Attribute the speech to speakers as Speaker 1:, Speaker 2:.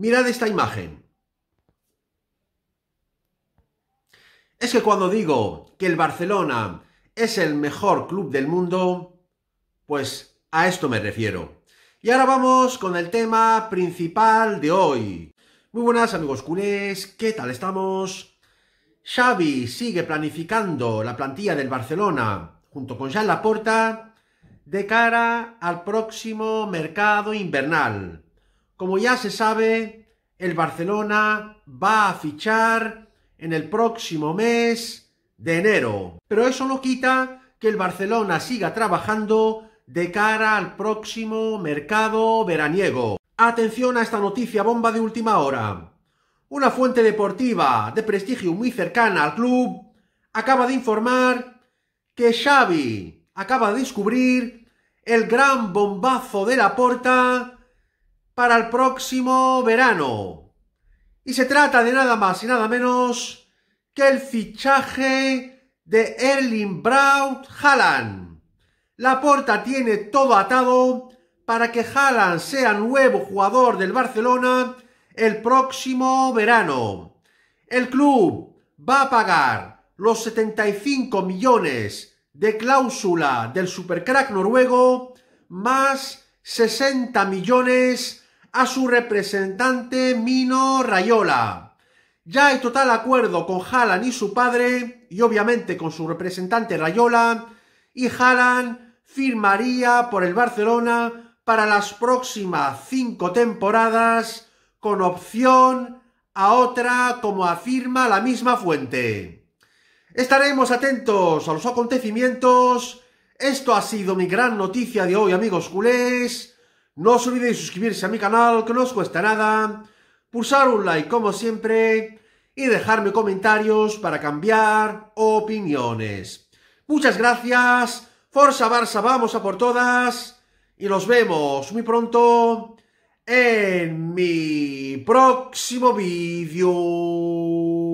Speaker 1: Mirad esta imagen. Es que cuando digo que el Barcelona es el mejor club del mundo, pues a esto me refiero. Y ahora vamos con el tema principal de hoy. Muy buenas amigos culés, ¿qué tal estamos? Xavi sigue planificando la plantilla del Barcelona junto con Jean Laporta de cara al próximo mercado invernal. Como ya se sabe, el Barcelona va a fichar en el próximo mes de enero. Pero eso no quita que el Barcelona siga trabajando de cara al próximo mercado veraniego. Atención a esta noticia bomba de última hora. Una fuente deportiva de prestigio muy cercana al club acaba de informar que Xavi acaba de descubrir el gran bombazo de la porta para el próximo verano. Y se trata de nada más y nada menos que el fichaje de Erling Braut Haaland. La porta tiene todo atado para que Haaland sea nuevo jugador del Barcelona el próximo verano. El club va a pagar los 75 millones de cláusula del supercrack noruego más 60 millones a su representante Mino Rayola. Ya hay total acuerdo con Haaland y su padre, y obviamente con su representante Rayola, y Haaland firmaría por el Barcelona para las próximas cinco temporadas con opción a otra, como afirma la misma fuente. Estaremos atentos a los acontecimientos. Esto ha sido mi gran noticia de hoy, amigos culés. No os olvidéis suscribirse a mi canal, que no os cuesta nada, pulsar un like como siempre y dejarme comentarios para cambiar opiniones. Muchas gracias, Forza Barça, vamos a por todas y nos vemos muy pronto en mi próximo vídeo.